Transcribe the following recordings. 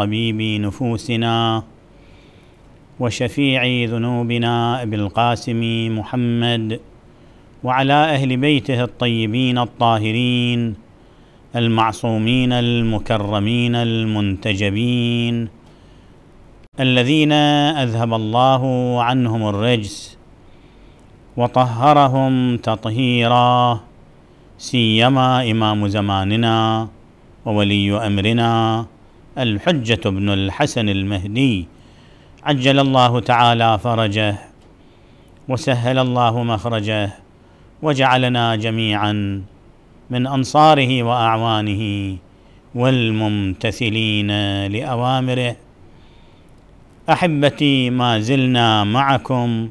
طبيب نفوسنا وشفيع ذنوبنا أبي القاسم محمد وعلى أهل بيته الطيبين الطاهرين المعصومين المكرمين المنتجبين الذين أذهب الله عنهم الرجس وطهرهم تطهيرا سيما إمام زماننا وولي أمرنا الحجة بن الحسن المهدي عجل الله تعالى فرجه وسهل الله مخرجه وجعلنا جميعا من أنصاره وأعوانه والممتثلين لأوامره أحبتي ما زلنا معكم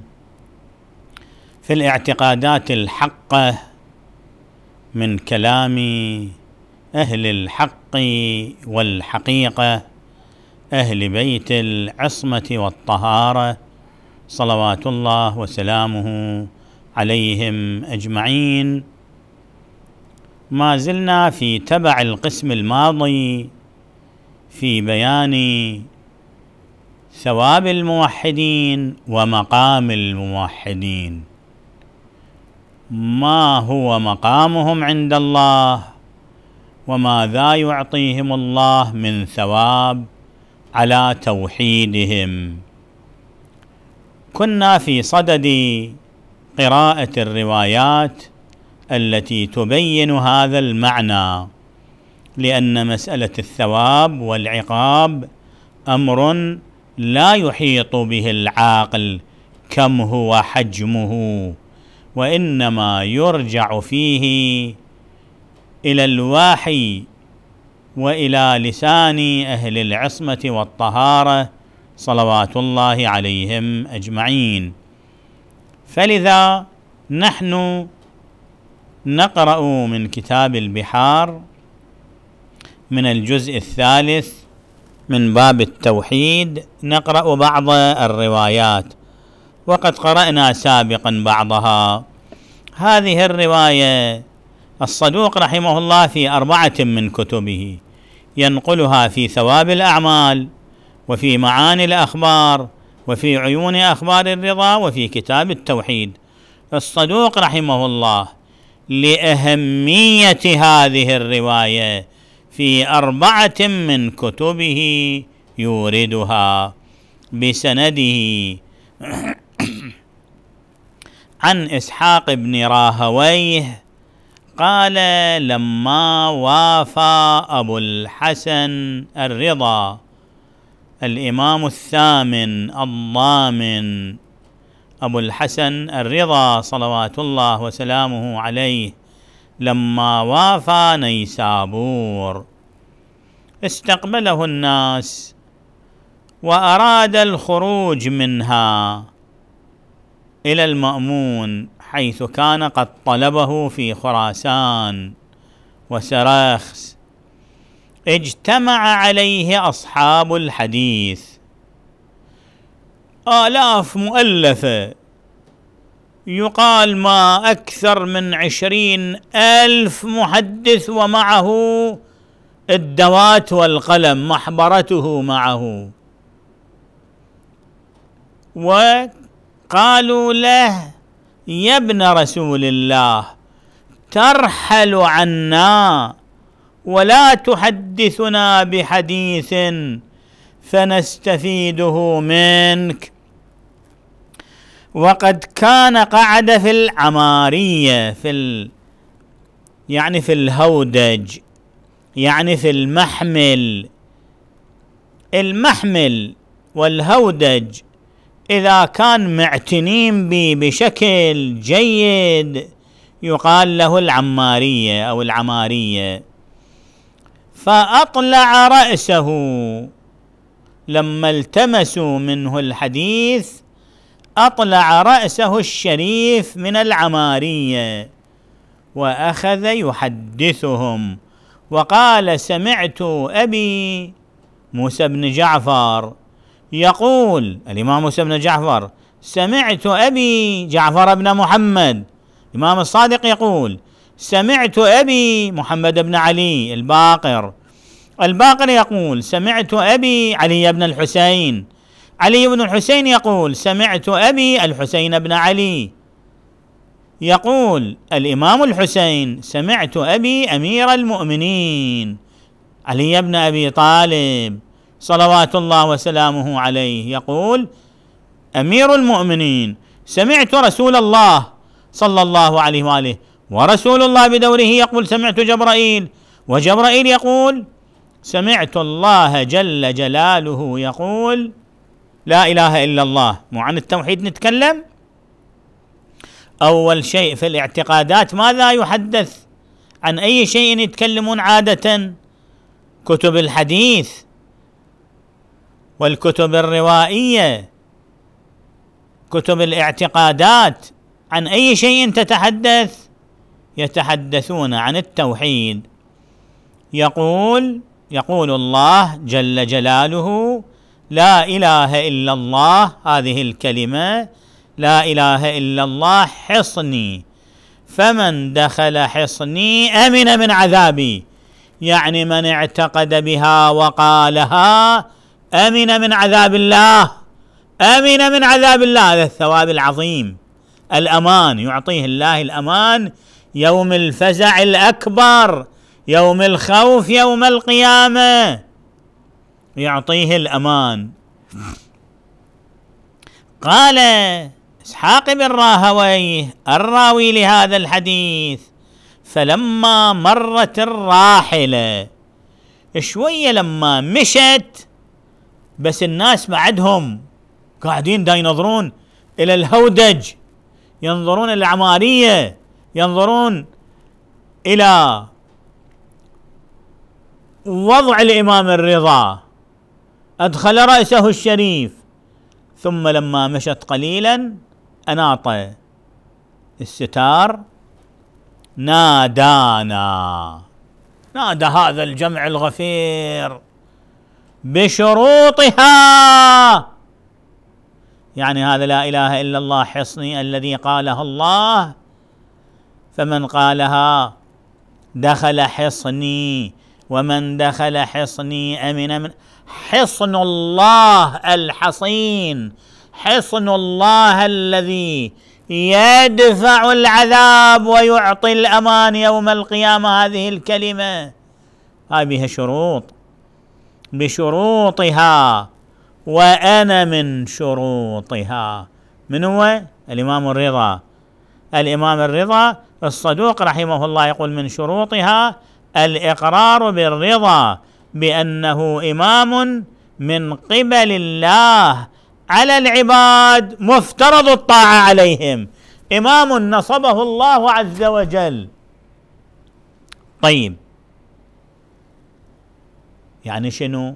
في الاعتقادات الحقة من كلام أهل الحق والحقيقة أهل بيت العصمة والطهارة صلوات الله وسلامه عليهم أجمعين ما زلنا في تبع القسم الماضي في بيان ثواب الموحدين ومقام الموحدين ما هو مقامهم عند الله وماذا يعطيهم الله من ثواب على توحيدهم كنا في صدد قراءه الروايات التي تبين هذا المعنى لان مساله الثواب والعقاب امر لا يحيط به العاقل كم هو حجمه وانما يرجع فيه الى الواحي والى لسان اهل العصمه والطهاره صلوات الله عليهم اجمعين فلذا نحن نقرا من كتاب البحار من الجزء الثالث من باب التوحيد نقرا بعض الروايات وقد قرانا سابقا بعضها هذه الروايه الصدوق رحمه الله في أربعة من كتبه ينقلها في ثواب الأعمال وفي معاني الأخبار وفي عيون أخبار الرضا وفي كتاب التوحيد الصدوق رحمه الله لأهمية هذه الرواية في أربعة من كتبه يوردها بسنده عن إسحاق بن راهويه قال لما وافى أبو الحسن الرضا الإمام الثامن الضامن أبو الحسن الرضا صلوات الله وسلامه عليه لما وافى نيسابور استقبله الناس وأراد الخروج منها إلى المأمون حيث كان قد طلبه في خراسان وسراخس اجتمع عليه أصحاب الحديث آلاف مؤلفة يقال ما أكثر من عشرين ألف محدث ومعه الدوات والقلم محبرته معه وقالوا له يا ابن رسول الله ترحل عنا ولا تحدثنا بحديث فنستفيده منك وقد كان قعد في العمارية في ال يعني في الهودج يعني في المحمل المحمل والهودج إذا كان معتنين به بشكل جيد يقال له العمارية أو العمارية فأطلع رأسه لما التمسوا منه الحديث أطلع رأسه الشريف من العمارية وأخذ يحدثهم وقال سمعت أبي موسى بن جعفر يقول الإمام موسى بن جعفر سمعت أبي جعفر بن محمد الإمام الصادق يقول سمعت أبي محمد بن علي الباقر الباقر يقول سمعت أبي علي بن الحسين علي بن الحسين يقول سمعت أبي الحسين بن علي يقول الإمام الحسين سمعت أبي أمير المؤمنين علي بن أبي طالب صلوات الله وسلامه عليه يقول امير المؤمنين سمعت رسول الله صلى الله عليه واله ورسول الله بدوره يقول سمعت جبرائيل وجبرائيل يقول سمعت الله جل جلاله يقول لا اله الا الله مو عن التوحيد نتكلم اول شيء في الاعتقادات ماذا يحدث عن اي شيء يتكلمون عاده كتب الحديث والكتب الروائيه كتب الاعتقادات عن اي شيء تتحدث يتحدثون عن التوحيد يقول يقول الله جل جلاله لا اله الا الله هذه الكلمه لا اله الا الله حصني فمن دخل حصني امن من عذابي يعني من اعتقد بها وقالها امن من عذاب الله امن من عذاب الله هذا الثواب العظيم الامان يعطيه الله الامان يوم الفزع الاكبر يوم الخوف يوم القيامه يعطيه الامان قال اسحاق بن راهويه الراوي لهذا الحديث فلما مرت الراحله شويه لما مشت بس الناس بعدهم قاعدين دا ينظرون الى الهودج ينظرون الى العماريه ينظرون الى وضع الامام الرضا ادخل راسه الشريف ثم لما مشت قليلا اناط الستار نادانا نادى هذا الجمع الغفير بشروطها يعني هذا لا اله الا الله حصني الذي قالها الله فمن قالها دخل حصني ومن دخل حصني امن من حصن الله الحصين حصن الله الذي يدفع العذاب ويعطي الامان يوم القيامه هذه الكلمه هذه شروط بشروطها وأنا من شروطها من هو؟ الإمام الرضا الإمام الرضا الصدوق رحمه الله يقول من شروطها الإقرار بالرضا بأنه إمام من قبل الله على العباد مفترض الطاعة عليهم إمام نصبه الله عز وجل طيب يعني شنو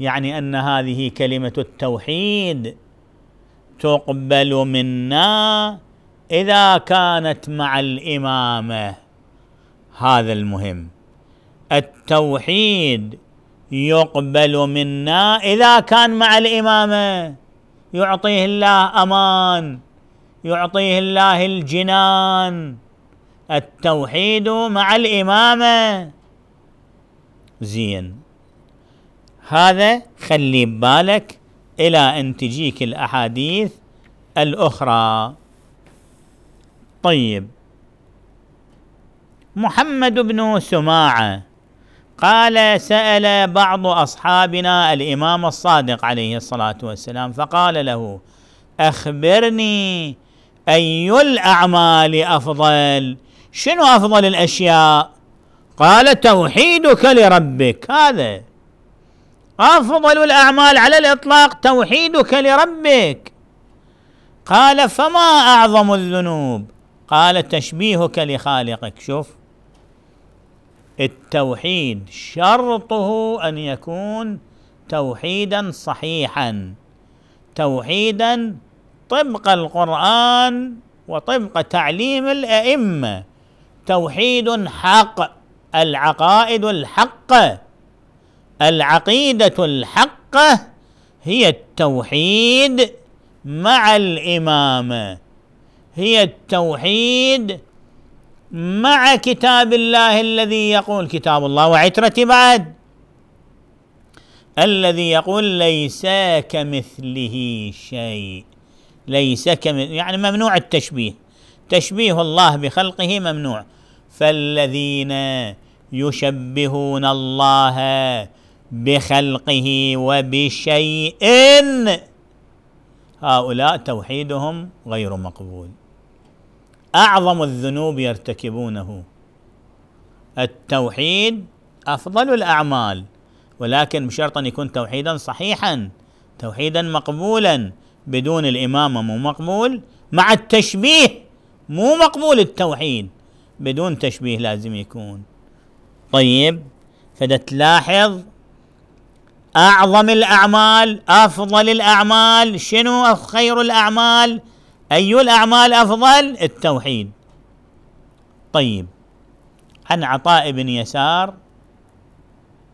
يعني ان هذه كلمه التوحيد تقبل منا اذا كانت مع الامامه هذا المهم التوحيد يقبل منا اذا كان مع الامامه يعطيه الله امان يعطيه الله الجنان التوحيد مع الامامه زين هذا خلي ببالك إلى أن تجيك الأحاديث الأخرى طيب محمد بن سماعة قال سأل بعض أصحابنا الإمام الصادق عليه الصلاة والسلام فقال له أخبرني أي الأعمال أفضل شنو أفضل الأشياء قال توحيدك لربك هذا أفضل الأعمال على الإطلاق توحيدك لربك قال فما أعظم الذنوب قال تشبيهك لخالقك شوف التوحيد شرطه أن يكون توحيدا صحيحا توحيدا طبق القرآن وطبق تعليم الأئمة توحيد حق العقائد الحقه العقيده الحقه هي التوحيد مع الامامه هي التوحيد مع كتاب الله الذي يقول كتاب الله وعترة بعد الذي يقول ليس كمثله شيء ليس كمثله يعني ممنوع التشبيه تشبيه الله بخلقه ممنوع فالذين يشبهون الله بخلقه وبشيء هؤلاء توحيدهم غير مقبول أعظم الذنوب يرتكبونه التوحيد أفضل الأعمال ولكن بشرط أن يكون توحيدا صحيحا توحيدا مقبولا بدون الإمامة مو مقبول مع التشبيه مو مقبول التوحيد بدون تشبيه لازم يكون طيب فتلاحظ أعظم الأعمال أفضل الأعمال شنو خير الأعمال أي الأعمال أفضل التوحيد طيب عن عطاء بن يسار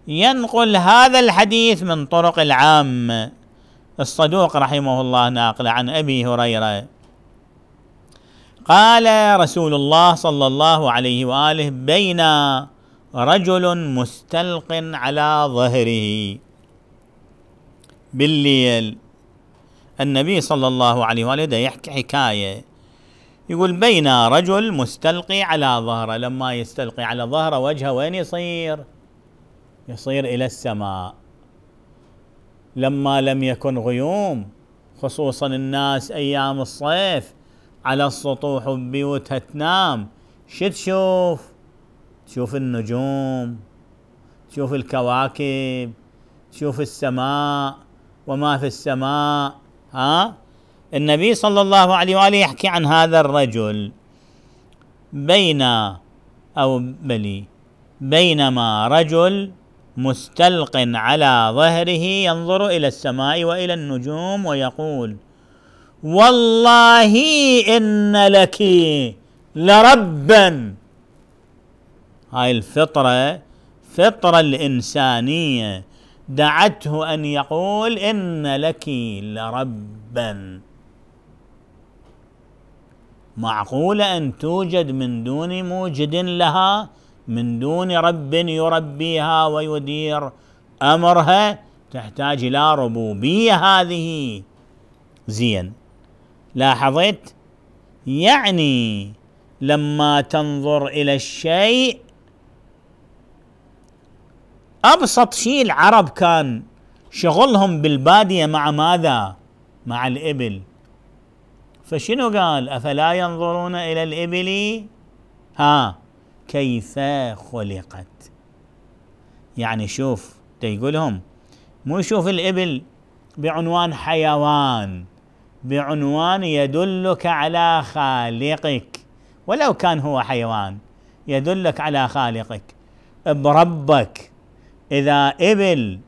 ينقل هذا الحديث من طرق العامة الصدوق رحمه الله ناقل عن أبي هريرة قال رسول الله صلى الله عليه واله بين رجل مستلق على ظهره بالليل النبي صلى الله عليه واله يحكي حكايه يقول بين رجل مستلقي على ظهره لما يستلقي على ظهره وجهه وين يصير؟ يصير الى السماء لما لم يكن غيوم خصوصا الناس ايام الصيف على السطوح ببيوتها تنام شو تشوف تشوف النجوم تشوف الكواكب تشوف السماء وما في السماء ها النبي صلى الله عليه وآله يحكي عن هذا الرجل بين أو بلي بينما رجل مستلق على ظهره ينظر إلى السماء وإلى النجوم ويقول والله إن لك لربا هاي الفطرة فطرة الإنسانية دعته أن يقول إن لك لربا معقولة أن توجد من دون موجد لها من دون رب يربيها ويدير أمرها تحتاج إلى ربوبية هذه زين لاحظت يعني لما تنظر الى الشيء ابسط شيء العرب كان شغلهم بالباديه مع ماذا؟ مع الابل فشنو قال؟ افلا ينظرون الى الابل ها كيف خلقت يعني شوف يقولهم مو شوف الابل بعنوان حيوان بعنوان يدلك على خالقك ولو كان هو حيوان يدلك على خالقك بربك اذا ابل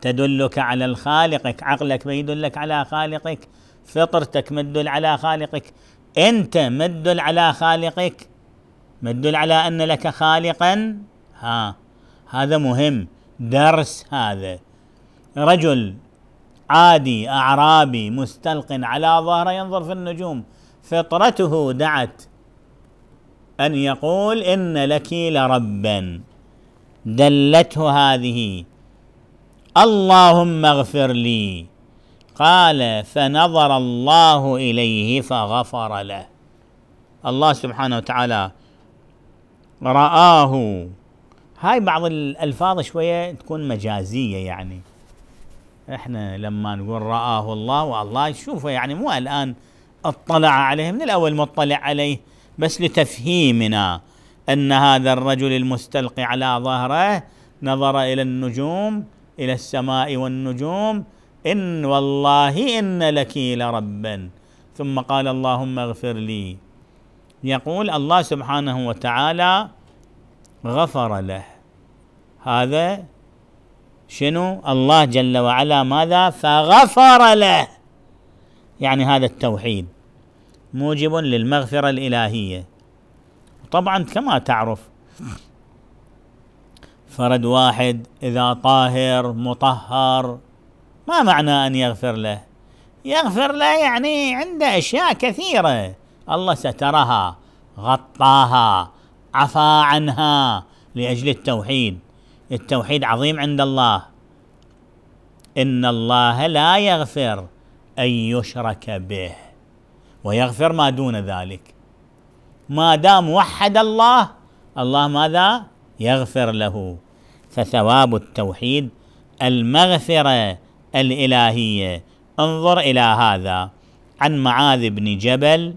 تدلك على الخالقك عقلك ما يدلك على خالقك فطرتك ما تدل على خالقك انت ما تدل على خالقك ما تدل على ان لك خالقا ها هذا مهم درس هذا رجل عادي اعرابي مستلق على ظهر ينظر في النجوم فطرته دعت ان يقول ان لك لربا دلته هذه اللهم اغفر لي قال فنظر الله اليه فغفر له الله سبحانه وتعالى رآه هاي بعض الألفاظ شوية تكون مجازية يعني احنا لما نقول رآه الله والله يشوفه يعني مو الآن اطلع عليه من الأول مطلع عليه بس لتفهيمنا أن هذا الرجل المستلقي على ظهره نظر إلى النجوم إلى السماء والنجوم إن والله إن لك لربا ثم قال اللهم اغفر لي يقول الله سبحانه وتعالى غفر له هذا شنو الله جل وعلا ماذا فغفر له يعني هذا التوحيد موجب للمغفرة الإلهية طبعا كما تعرف فرد واحد إذا طاهر مطهر ما معنى أن يغفر له يغفر له يعني عنده أشياء كثيرة الله سترها غطاها عفا عنها لأجل التوحيد التوحيد عظيم عند الله إن الله لا يغفر أن يشرك به ويغفر ما دون ذلك ما دام وحد الله الله ماذا يغفر له فثواب التوحيد المغفرة الإلهية انظر إلى هذا عن معاذ بن جبل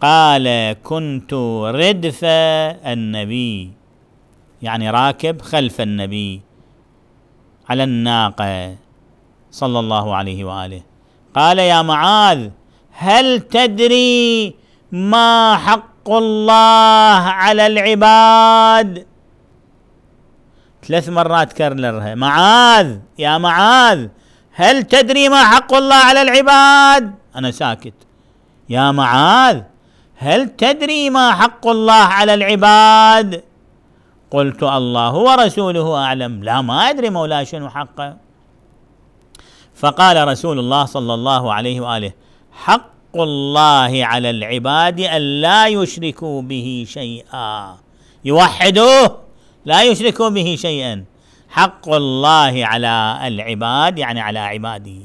قال كنت ردف النبي يعني راكب خلف النبي على الناقه صلى الله عليه واله قال يا معاذ هل تدري ما حق الله على العباد ثلاث مرات كررها معاذ يا معاذ هل تدري ما حق الله على العباد انا ساكت يا معاذ هل تدري ما حق الله على العباد قلت الله ورسوله أعلم لا ما أدري مولاي شنو حقه فقال رسول الله صلى الله عليه وآله حق الله على العباد أن لا يشركوا به شيئا يوحدوه لا يشركوا به شيئا حق الله على العباد يعني على عباده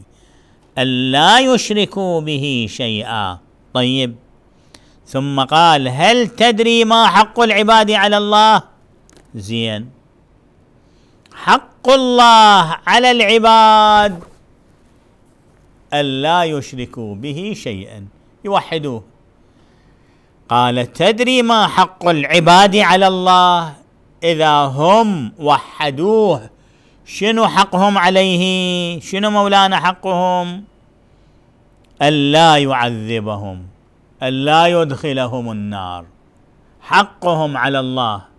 أن لا يشركوا به شيئا طيب ثم قال هل تدري ما حق العباد على الله زين حق الله على العباد ألا يشركوا به شيئا يوحدوه قال تدري ما حق العباد على الله إذا هم وحدوه شنو حقهم عليه شنو مولانا حقهم ألا يعذبهم ألا يدخلهم النار حقهم على الله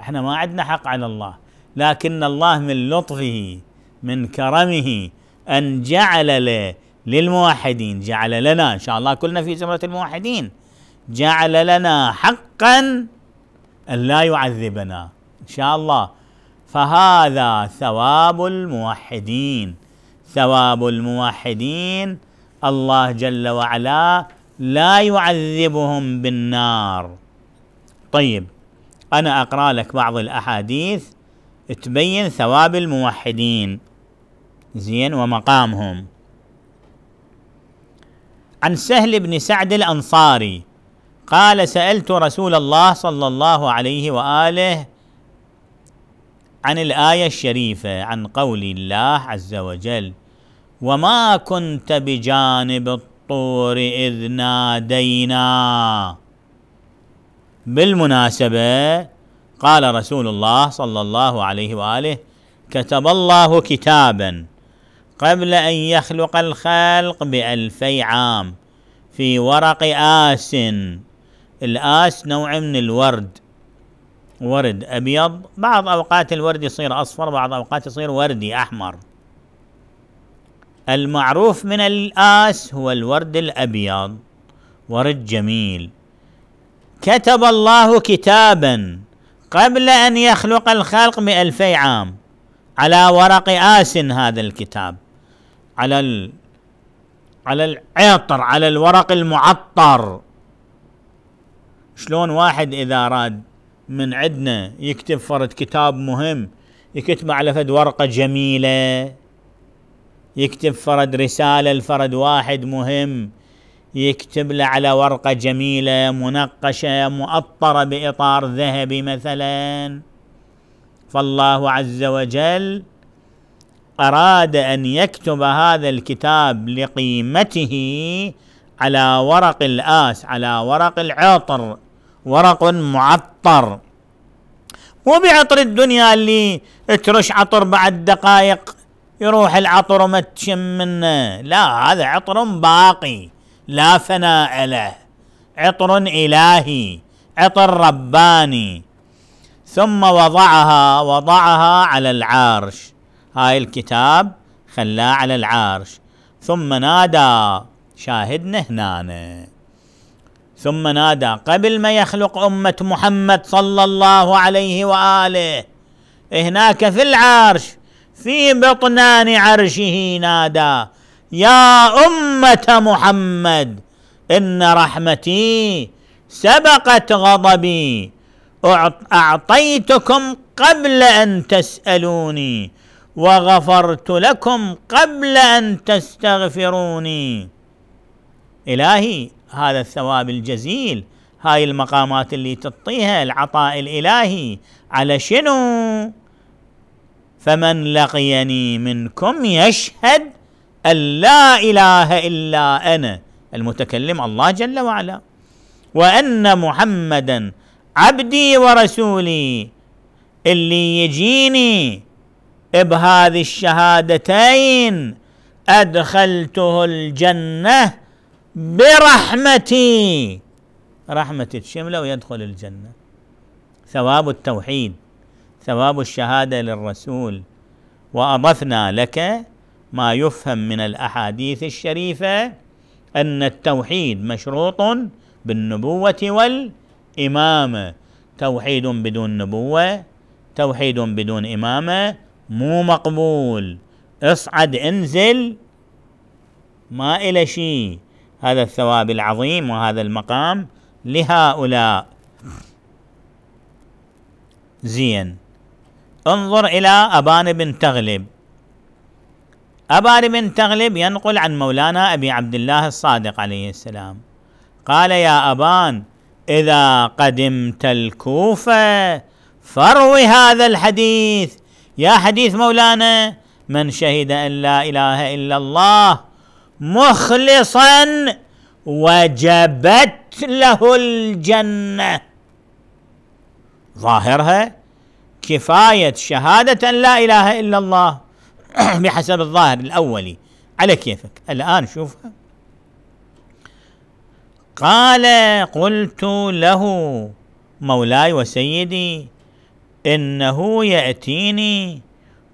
احنا ما عندنا حق على الله لكن الله من لطفه من كرمه ان جعل له للموحدين جعل لنا ان شاء الله كلنا في زمره الموحدين جعل لنا حقا ان لا يعذبنا ان شاء الله فهذا ثواب الموحدين ثواب الموحدين الله جل وعلا لا يعذبهم بالنار طيب أنا أقرأ لك بعض الأحاديث تبين ثواب الموحدين زين ومقامهم عن سهل بن سعد الأنصاري قال سألت رسول الله صلى الله عليه وآله عن الآية الشريفة عن قول الله عز وجل وما كنت بجانب الطور إذ نادينا بالمناسبة قال رسول الله صلى الله عليه وآله كتب الله كتابا قبل أن يخلق الخلق بألفي عام في ورق آس الآس نوع من الورد ورد أبيض بعض أوقات الورد يصير أصفر بعض أوقات يصير وردي أحمر المعروف من الآس هو الورد الأبيض ورد جميل كتب الله كتابا قبل أن يخلق الخلق بألفي عام على ورق آس هذا الكتاب على ال على العطر على الورق المعطر شلون واحد إذا راد من عندنا يكتب فرد كتاب مهم يكتب على فد ورقة جميلة يكتب فرد رسالة لفرد واحد مهم يكتب له على ورقة جميلة منقشة مؤطرة بإطار ذهبي مثلا فالله عز وجل أراد أن يكتب هذا الكتاب لقيمته على ورق الآس على ورق العطر ورق معطر مو بعطر الدنيا اللي ترش عطر بعد دقائق يروح العطر وما تشم منه لا هذا عطر باقي لا فناء له عطر إلهي عطر رباني ثم وضعها وضعها على العرش هاي الكتاب خلاه على العرش ثم نادى شاهدنا هنا ثم نادى قبل ما يخلق أمة محمد صلى الله عليه وآله هناك في العرش في بطنان عرشه نادى يا أمة محمد إن رحمتي سبقت غضبي أعطيتكم قبل أن تسألوني وغفرت لكم قبل أن تستغفروني إلهي هذا الثواب الجزيل هاي المقامات اللي تعطيها العطاء الإلهي على شنو فمن لقيني منكم يشهد اللا اله الا انا المتكلم الله جل وعلا وان محمدا عبدي ورسولي اللي يجيني بهذه الشهادتين ادخلته الجنه برحمتي رحمه الشمله ويدخل الجنه ثواب التوحيد ثواب الشهاده للرسول واضفنا لك ما يفهم من الاحاديث الشريفه ان التوحيد مشروط بالنبوه والامامه توحيد بدون نبوه توحيد بدون امامه مو مقبول اصعد انزل ما الى شيء هذا الثواب العظيم وهذا المقام لهؤلاء زين انظر الى ابان بن تغلب أبار بن تغلب ينقل عن مولانا أبي عبد الله الصادق عليه السلام قال يا أبان إذا قدمت الكوفة فاروي هذا الحديث يا حديث مولانا من شهد أن لا إله إلا الله مخلصا وجبت له الجنة ظاهرها كفاية شهادة أن لا إله إلا الله بحسب الظاهر الأولي على كيفك الآن شوفها قال قلت له مولاي وسيدي إنه يأتيني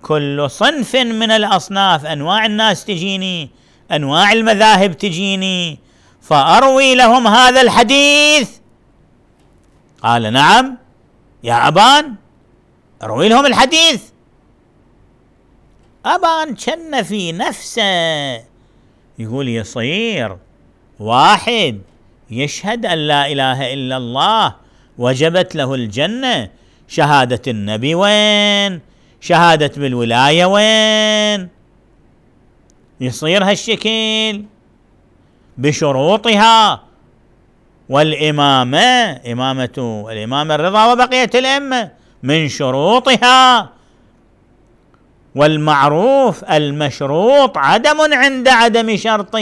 كل صنف من الأصناف أنواع الناس تجيني أنواع المذاهب تجيني فأروي لهم هذا الحديث قال نعم يا أبان أروي لهم الحديث أبا أن في نفسه يقول يصير واحد يشهد أن لا إله إلا الله وجبت له الجنة شهادة النبي وين شهادة بالولاية وين يصير هالشكل بشروطها والإمامة إمامة الإمام الرضا وبقية الأمة من شروطها والمعروف المشروط عدم عند عدم شرطه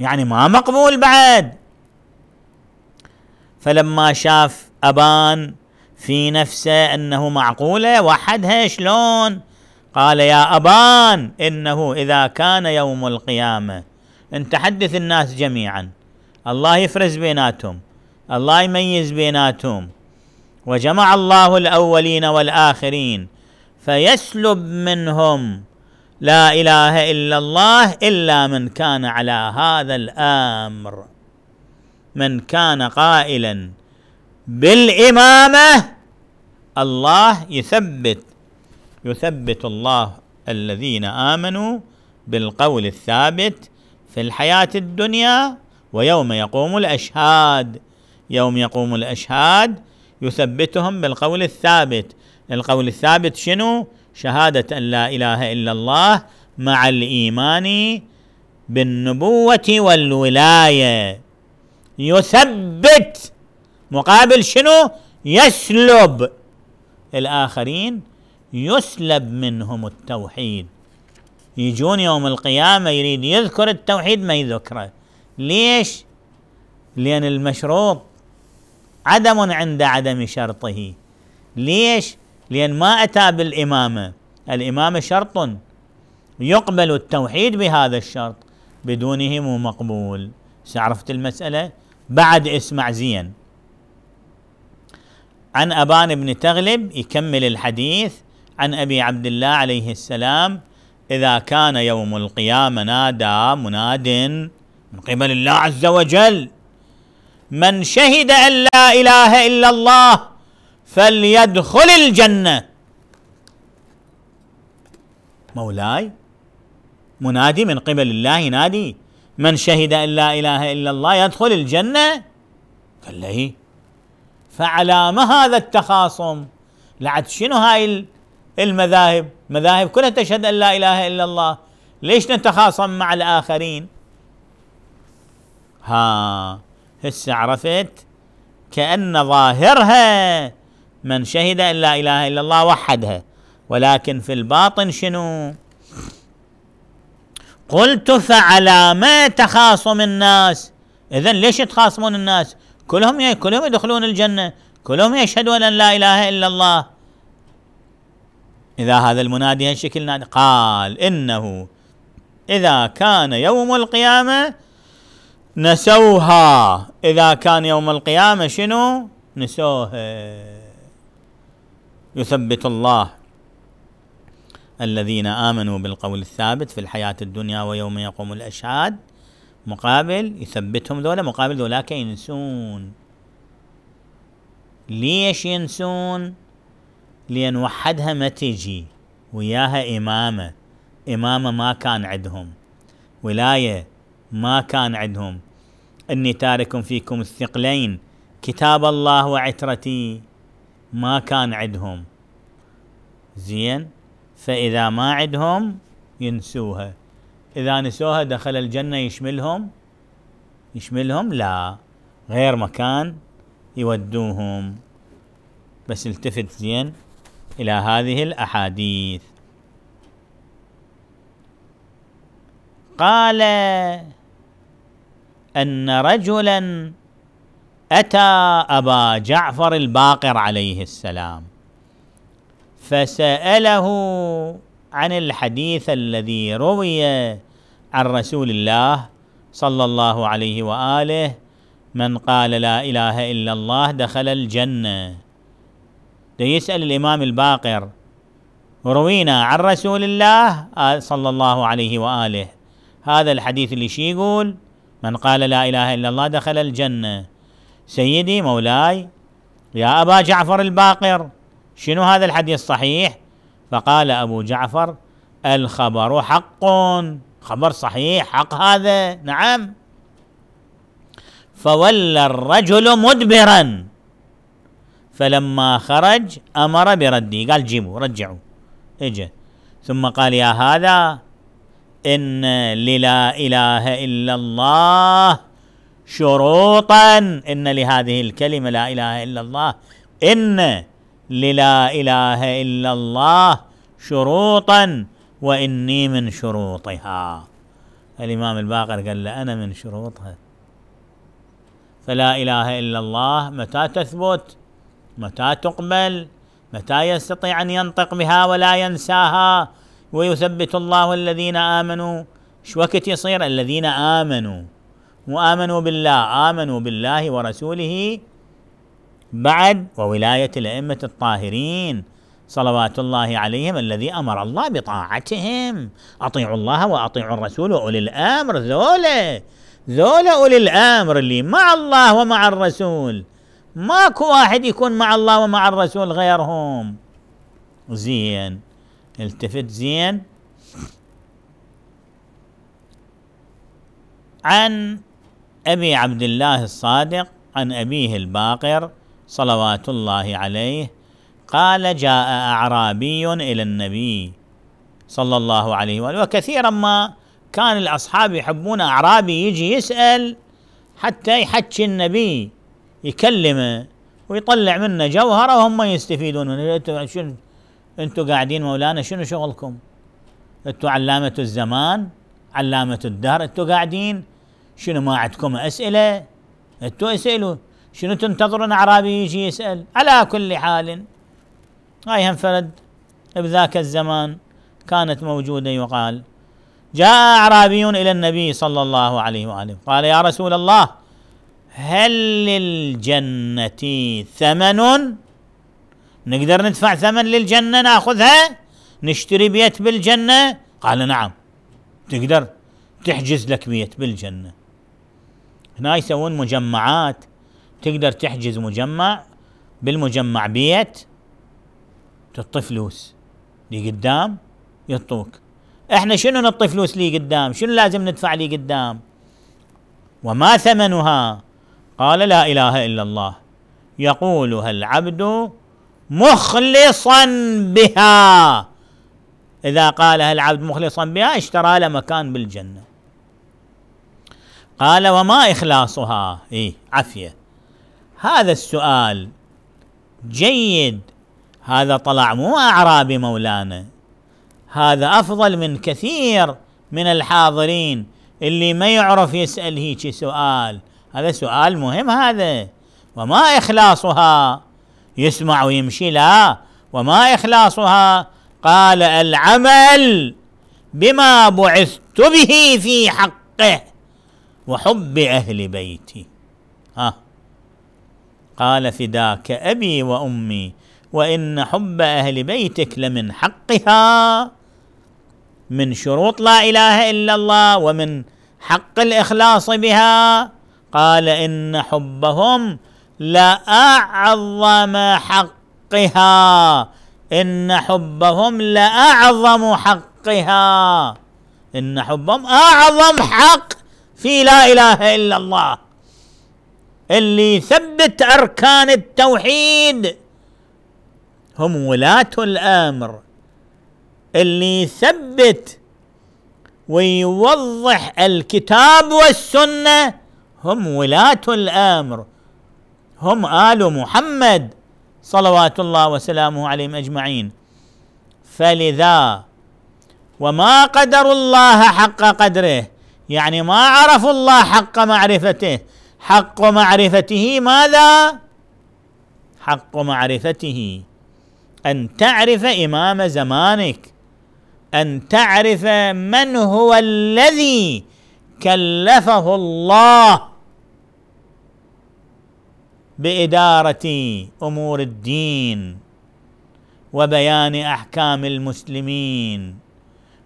يعني ما مقبول بعد فلما شاف ابان في نفسه انه معقوله وحدها شلون قال يا ابان انه اذا كان يوم القيامه ان تحدث الناس جميعا الله يفرز بيناتهم الله يميز بيناتهم وجمع الله الاولين والاخرين فيسلب منهم لا اله الا الله الا من كان على هذا الامر من كان قائلا بالامامه الله يثبت يثبت الله الذين امنوا بالقول الثابت في الحياه الدنيا ويوم يقوم الاشهاد يوم يقوم الاشهاد يثبتهم بالقول الثابت القول الثابت شنو شهادة أن لا إله إلا الله مع الإيمان بالنبوة والولاية يثبت مقابل شنو يسلب الآخرين يسلب منهم التوحيد يجون يوم القيامة يريد يذكر التوحيد ما يذكره ليش؟ لأن المشروط عدم عند عدم شرطه ليش؟ لأن ما أتى بالإمامة الإمامة شرط يقبل التوحيد بهذا الشرط بدونه مو مقبول عرفت المسألة بعد اسمع زين عن أبان بن تغلب يكمل الحديث عن أبي عبد الله عليه السلام إذا كان يوم القيامة نادى مناد من قبل الله عز وجل من شهد أن لا إله إلا الله فليدخل الجنة مولاي منادي من قبل الله ينادي من شهد أن لا إله إلا الله يدخل الجنة قال له فعلى ما هذا التخاصم لعد شنو هاي المذاهب مذاهب كلها تشهد أن لا إله إلا الله ليش نتخاصم مع الآخرين ها هسه عرفت كأن ظاهرها من شهد أن لا إله إلا الله وحدها ولكن في الباطن شنو قلت فعلى ما تخاصم الناس إذا ليش تخاصمون الناس كلهم كلهم يدخلون الجنة كلهم يشهدون أن لا إله إلا الله إذا هذا المنادي هالشكل قال إنه إذا كان يوم القيامة نسوها إذا كان يوم القيامة شنو نسوها يثبت الله الذين آمنوا بالقول الثابت في الحياة الدنيا ويوم يقوم الأشهاد مقابل يثبتهم ذولا مقابل ذولاك ينسون ليش ينسون لأن وحدها ما تجي وياها إمامة إمامة ما كان عندهم ولاية ما كان عندهم إني تارك فيكم الثقلين كتاب الله وعترتي ما كان عندهم زين فإذا ما عندهم ينسوها إذا نسوها دخل الجنة يشملهم يشملهم لا غير مكان يودوهم بس التفت زين إلى هذه الأحاديث قال أن رجلا أتى أبا جعفر الباقر عليه السلام فسأله عن الحديث الذي روي عن رسول الله صلى الله عليه وآله من قال لا إله إلا الله دخل الجنة ده يسأل الإمام الباقر روينا عن رسول الله آه، صلى الله عليه وآله هذا الحديث اللي شي يقول من قال لا إله إلا الله دخل الجنة سيدي مولاي يا أبا جعفر الباقر شنو هذا الحديث صحيح فقال أبو جعفر الخبر حق خبر صحيح حق هذا نعم فولى الرجل مدبرا فلما خرج امر برده قال جيبوا رجعوا اجا ثم قال يا هذا إن للا إله إلا الله شروطا إن لهذه الكلمة لا إله إلا الله إن للا إله إلا الله شروطا وإني من شروطها الإمام الباقر قال له أنا من شروطها فلا إله إلا الله متى تثبت متى تقبل متى يستطيع أن ينطق بها ولا ينساها ويثبت الله الذين امنوا شو وقت يصير الذين امنوا وامنوا بالله امنوا بالله ورسوله بعد وولايه الائمه الطاهرين صلوات الله عليهم الذي امر الله بطاعتهم اطيعوا الله واطيعوا الرسول واولي الامر ذولا ذولا اولي الامر اللي مع الله ومع الرسول ماكو واحد يكون مع الله ومع الرسول غيرهم زين التفت زين عن أبي عبد الله الصادق عن أبيه الباقر صلوات الله عليه قال جاء أعرابي إلى النبي صلى الله عليه وآله وكثيرا ما كان الأصحاب يحبون أعرابي يجي يسأل حتى يحكي النبي يكلمه ويطلع منه جوهره وهم يستفيدون منه انتم قاعدين مولانا شنو شغلكم انتم علامة الزمان علامة الدهر انتم قاعدين شنو ما عندكم اسئلة انتم اسئلوا شنو تنتظرون اعرابي يجي يسأل على كل حال هاي هم فرد بذاك الزمان كانت موجودة يقال جاء أعرابي إلى النبي صلى الله عليه وآله قال يا رسول الله هل للجنة ثمن نقدر ندفع ثمن للجنة ناخذها نشتري بيت بالجنة قال نعم تقدر تحجز لك بيت بالجنة هنا يسوون مجمعات تقدر تحجز مجمع بالمجمع بيت تعطي فلوس لي قدام يطوك احنا شنو نعطي فلوس لي قدام شنو لازم ندفع لي قدام وما ثمنها قال لا اله الا الله يقولها العبد مخلصا بها إذا قالها العبد مخلصا بها اشترى له مكان بالجنة قال وما إخلاصها إيه عافية هذا السؤال جيد هذا طلع مو أعرابي مولانا هذا أفضل من كثير من الحاضرين اللي ما يعرف يسأل هيك سؤال هذا سؤال مهم هذا وما إخلاصها يسمع ويمشي لا وما إخلاصها قال العمل بما بعثت به في حقه وحب أهل بيتي ها قال فداك أبي وأمي وإن حب أهل بيتك لمن حقها من شروط لا إله إلا الله ومن حق الإخلاص بها قال إن حبهم لأعظم حقها إن حبهم لأعظم حقها إن حبهم أعظم حق في لا إله إلا الله اللي يثبت أركان التوحيد هم ولاة الأمر اللي يثبت ويوضح الكتاب والسنة هم ولاة الأمر هم آل محمد صلوات الله وسلامه عليهم أجمعين فلذا وما قدر الله حق قدره يعني ما عرفوا الله حق معرفته حق معرفته ماذا حق معرفته ان تعرف امام زمانك ان تعرف من هو الذي كلفه الله باداره امور الدين وبيان احكام المسلمين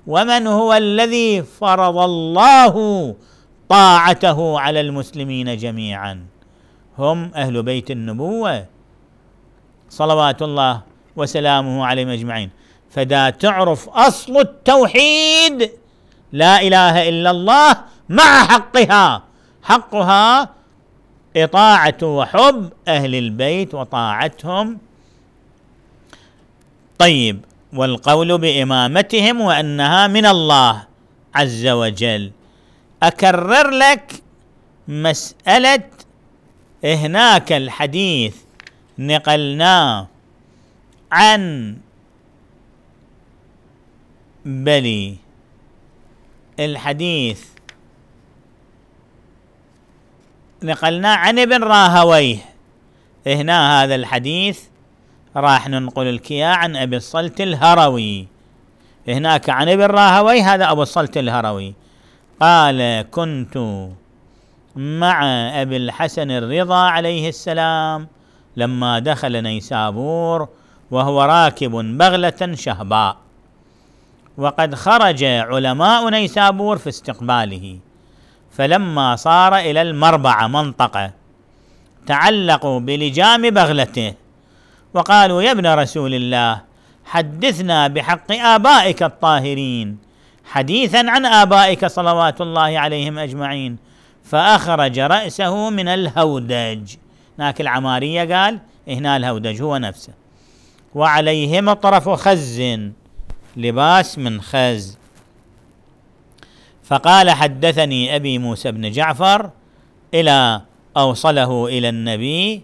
ومن هو الذي فرض الله طاعته على المسلمين جميعا هم اهل بيت النبوه صلوات الله وسلامه عليهم اجمعين فدا تعرف اصل التوحيد لا اله الا الله مع حقها حقها إطاعة وحب أهل البيت وطاعتهم طيب والقول بإمامتهم وأنها من الله عز وجل أكرر لك مسألة هناك الحديث نقلناه عن بلي الحديث نقلناه عن ابن راهويه هنا هذا الحديث راح ننقل الكيا عن ابي الصلت الهروي هناك عن ابن راهوي هذا ابو الصلت الهروي قال كنت مع ابي الحسن الرضا عليه السلام لما دخل نيسابور وهو راكب بغله شهباء وقد خرج علماء نيسابور في استقباله فلما صار إلى المربعة منطقة تعلقوا بلجام بغلته وقالوا يا ابن رسول الله حدثنا بحق آبائك الطاهرين حديثا عن آبائك صلوات الله عليهم أجمعين فأخرج رأسه من الهودج هناك العمارية قال هنا الهودج هو نفسه وعليه مطرف خز لباس من خز فقال حدثني ابي موسى بن جعفر الى اوصله الى النبي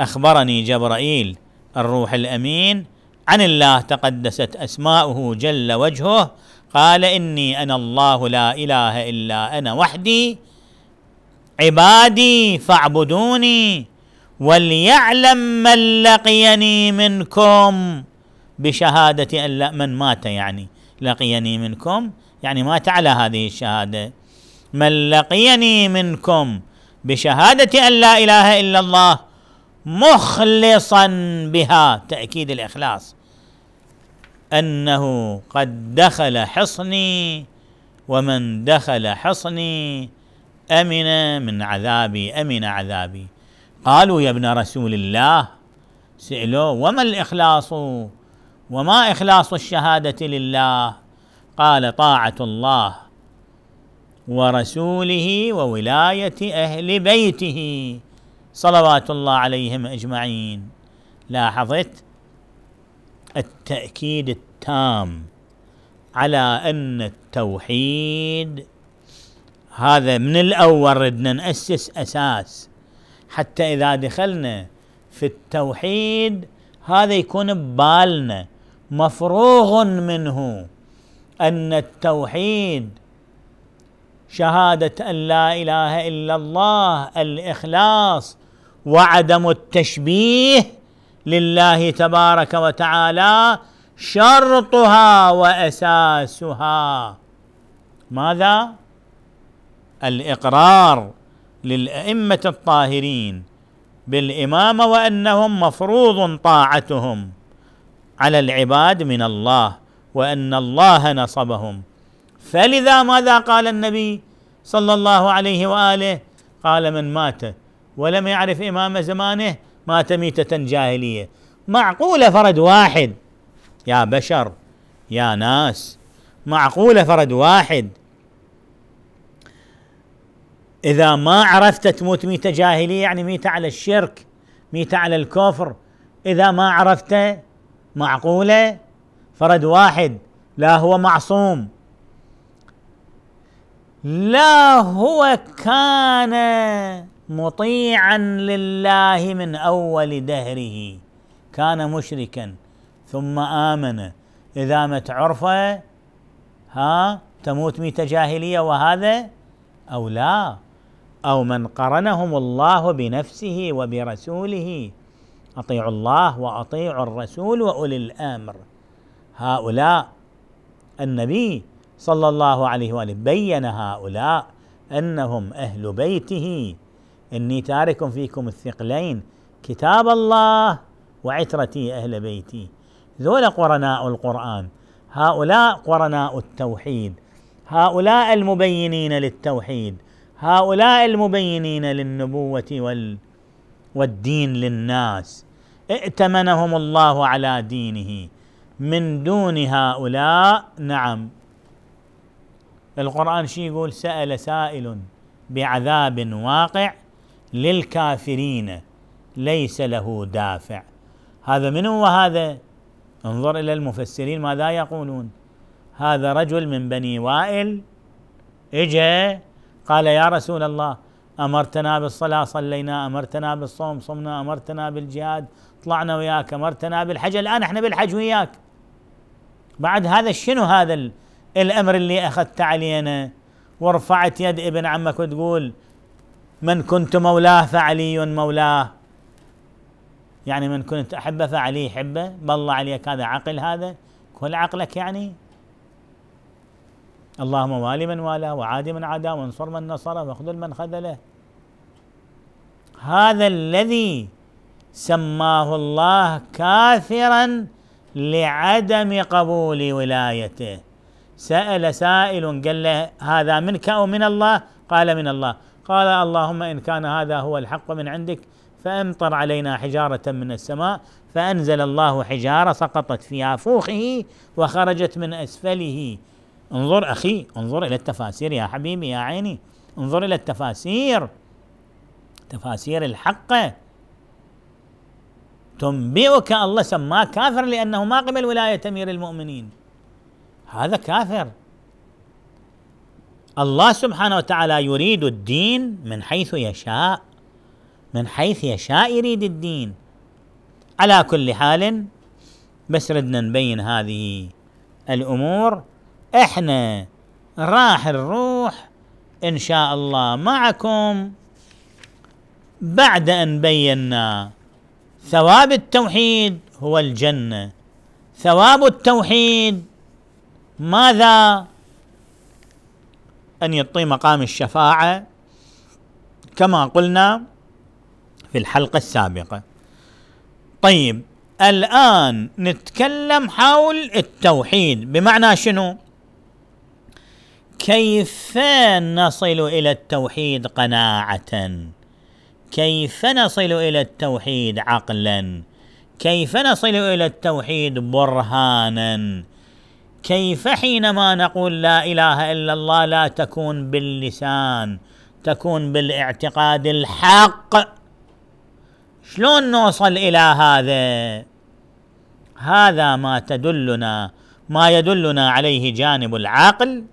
اخبرني جبرائيل الروح الامين عن الله تقدست اسماؤه جل وجهه قال اني انا الله لا اله الا انا وحدي عبادي فاعبدوني وليعلم من لقيني منكم بشهاده ان لا من مات يعني لقيني منكم يعني مات على هذه الشهاده من لقيني منكم بشهاده ان لا اله الا الله مخلصا بها تاكيد الاخلاص انه قد دخل حصني ومن دخل حصني امن من عذابي امن عذابي قالوا يا ابن رسول الله سئلوه وما الاخلاص وما اخلاص الشهاده لله قال طاعة الله ورسوله وولاية أهل بيته صلوات الله عليهم أجمعين لاحظت التأكيد التام على أن التوحيد هذا من الأول ردنا نأسس أساس حتى إذا دخلنا في التوحيد هذا يكون ببالنا مفروغ منه أن التوحيد شهادة أن لا إله إلا الله الإخلاص وعدم التشبيه لله تبارك وتعالى شرطها وأساسها ماذا؟ الإقرار للأئمة الطاهرين بالإمامة وأنهم مفروض طاعتهم على العباد من الله وان الله نصبهم فلذا ماذا قال النبي صلى الله عليه واله قال من مات ولم يعرف امام زمانه مات ميته جاهليه معقوله فرد واحد يا بشر يا ناس معقوله فرد واحد اذا ما عرفت تموت ميته جاهليه يعني ميته على الشرك ميته على الكفر اذا ما عرفته معقوله فرد واحد لا هو معصوم لا هو كان مطيعا لله من اول دهره كان مشركا ثم امن اذا مت عرفه ها تموت ميت جاهليه وهذا او لا او من قرنهم الله بنفسه وبرسوله اطيعوا الله واطيعوا الرسول واولي الامر هؤلاء النبي صلى الله عليه واله بين هؤلاء انهم اهل بيته اني تارك فيكم الثقلين كتاب الله وعترتي اهل بيتي ذول قرناء القران هؤلاء قرناء التوحيد هؤلاء المبينين للتوحيد هؤلاء المبينين للنبوه وال والدين للناس ائتمنهم الله على دينه من دون هؤلاء نعم القرآن شي يقول سأل سائل بعذاب واقع للكافرين ليس له دافع هذا من هو هذا انظر إلى المفسرين ماذا يقولون هذا رجل من بني وائل إجا قال يا رسول الله امرتنا بالصلاه صلينا امرتنا بالصوم صمنا امرتنا بالجهاد طلعنا وياك امرتنا بالحج الان احنا بالحج وياك بعد هذا شنو هذا الامر اللي اخذت علينا ورفعت يد ابن عمك وتقول من كنت مولاه فعلي مولاه يعني من كنت احبه فعلي حبه بالله عليك هذا عقل هذا كل عقلك يعني اللهم والي من والاه وعادي من عاداه وانصر من نصره واخذل من خذله هذا الذي سماه الله كافرا لعدم قبول ولايته سأل سائل قال له هذا منك أو من الله قال من الله قال اللهم إن كان هذا هو الحق من عندك فأمطر علينا حجارة من السماء فأنزل الله حجارة سقطت في آفوخه وخرجت من أسفله انظر أخي انظر إلى التفاسير يا حبيبي يا عيني انظر إلى التفاسير تفاسير الحقه تنبئك الله سماه كافر لأنه ما قبل ولاية أمير المؤمنين هذا كافر الله سبحانه وتعالى يريد الدين من حيث يشاء من حيث يشاء يريد الدين على كل حال بس ردنا نبين هذه الأمور احنا راح نروح إن شاء الله معكم بعد أن بينا ثواب التوحيد هو الجنه ثواب التوحيد ماذا ان يطي مقام الشفاعه كما قلنا في الحلقه السابقه طيب الان نتكلم حول التوحيد بمعنى شنو كيف نصل الى التوحيد قناعه كيف نصل الى التوحيد عقلا كيف نصل الى التوحيد برهانا كيف حينما نقول لا اله الا الله لا تكون باللسان تكون بالاعتقاد الحق شلون نوصل الى هذا هذا ما تدلنا ما يدلنا عليه جانب العقل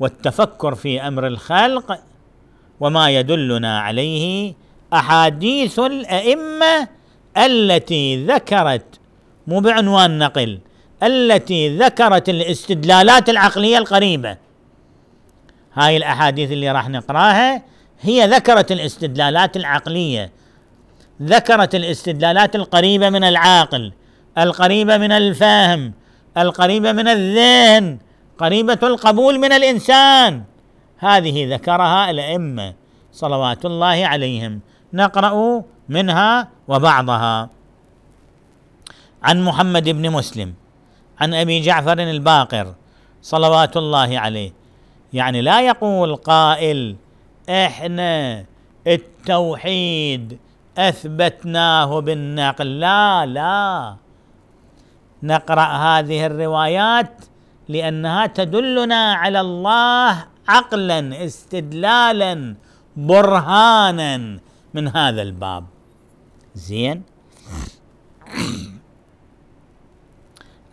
والتفكر في امر الخلق وما يدلنا عليه احاديث الائمه التي ذكرت مو بعنوان نقل التي ذكرت الاستدلالات العقليه القريبه هاي الاحاديث اللي راح نقراها هي ذكرت الاستدلالات العقليه ذكرت الاستدلالات القريبه من العاقل القريبه من الفهم القريبه من الذهن قريبه القبول من الانسان هذه ذكرها الائمه صلوات الله عليهم نقرا منها وبعضها عن محمد بن مسلم عن ابي جعفر الباقر صلوات الله عليه يعني لا يقول قائل احنا التوحيد اثبتناه بالنقل لا لا نقرا هذه الروايات لانها تدلنا على الله عقلا استدلالا برهانا من هذا الباب زين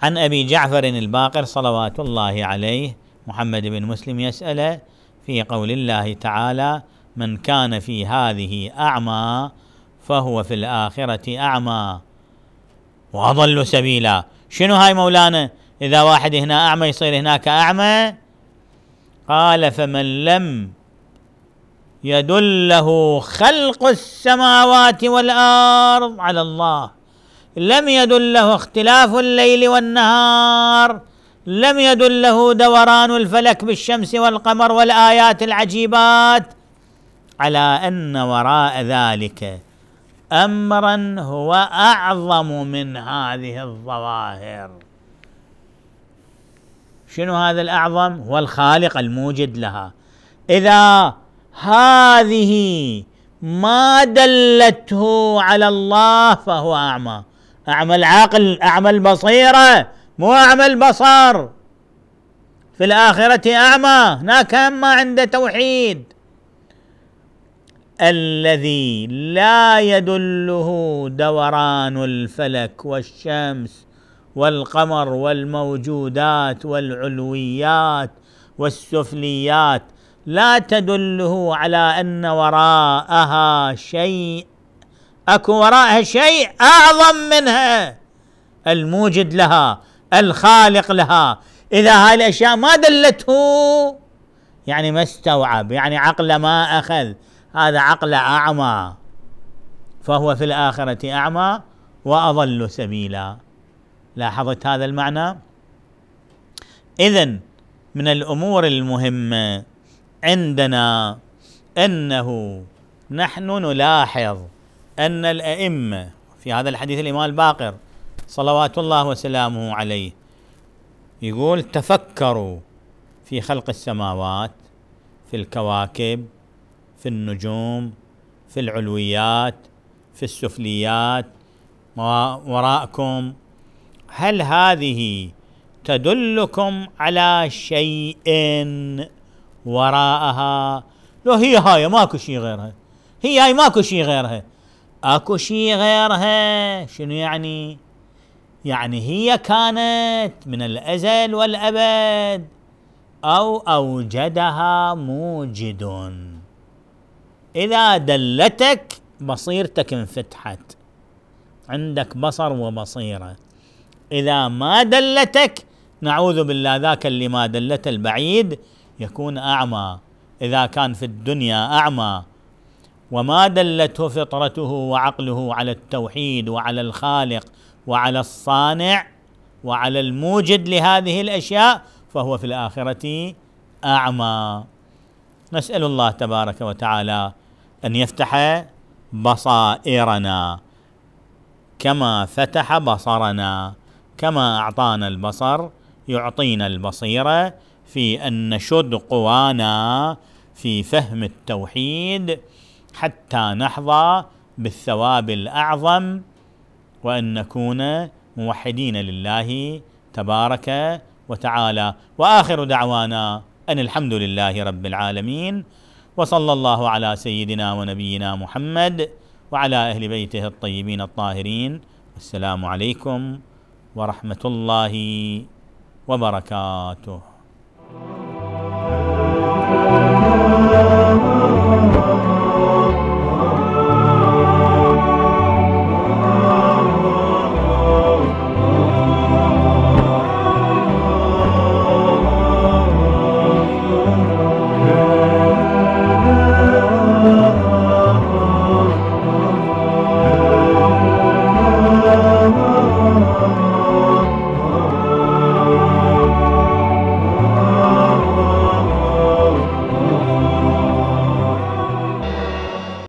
عن ابي جعفر الباقر صلوات الله عليه محمد بن مسلم يسال في قول الله تعالى من كان في هذه اعمى فهو في الاخره اعمى واضل سبيلا شنو هاي مولانا اذا واحد هنا اعمى يصير هناك اعمى قال فمن لم يدله خلق السماوات والارض على الله لم يدله اختلاف الليل والنهار لم يدله دوران الفلك بالشمس والقمر والايات العجيبات على ان وراء ذلك امرا هو اعظم من هذه الظواهر شنو هذا الأعظم هو الخالق الموجد لها إذا هذه ما دلته على الله فهو أعمى أعمى العقل أعمى البصيرة مو أعمى البصر في الآخرة أعمى هناك أما عند توحيد الذي لا يدله دوران الفلك والشمس والقمر والموجودات والعلويات والسفليات لا تدله على أن وراءها شيء أكو وراءها شيء أعظم منها الموجد لها الخالق لها إذا هاي الأشياء ما دلته يعني ما استوعب يعني عقل ما أخذ هذا عقل أعمى فهو في الآخرة أعمى وأضل سبيلا لاحظت هذا المعنى اذا من الامور المهمه عندنا انه نحن نلاحظ ان الائمه في هذا الحديث الامام الباقر صلوات الله وسلامه عليه يقول تفكروا في خلق السماوات في الكواكب في النجوم في العلويات في السفليات وراءكم هل هذه تدلكم على شيء وراءها لو هي هاي ماكو شيء غيرها هي هاي ماكو شيء غيرها اكو شيء غيرها شنو يعني يعني هي كانت من الازل والابد او اوجدها موجد اذا دلتك بصيرتك انفتحت عندك بصر وبصيره إذا ما دلتك نعوذ بالله ذاك اللي ما دلت البعيد يكون أعمى إذا كان في الدنيا أعمى وما دلته فطرته وعقله على التوحيد وعلى الخالق وعلى الصانع وعلى الموجد لهذه الاشياء فهو في الاخره اعمى نسال الله تبارك وتعالى ان يفتح بصائرنا كما فتح بصرنا كما أعطانا البصر يعطينا البصيرة في أن نشد قوانا في فهم التوحيد حتى نحظى بالثواب الأعظم وأن نكون موحدين لله تبارك وتعالى وآخر دعوانا أن الحمد لله رب العالمين وصلى الله على سيدنا ونبينا محمد وعلى اهل بيته الطيبين الطاهرين والسلام عليكم ورحمه الله وبركاته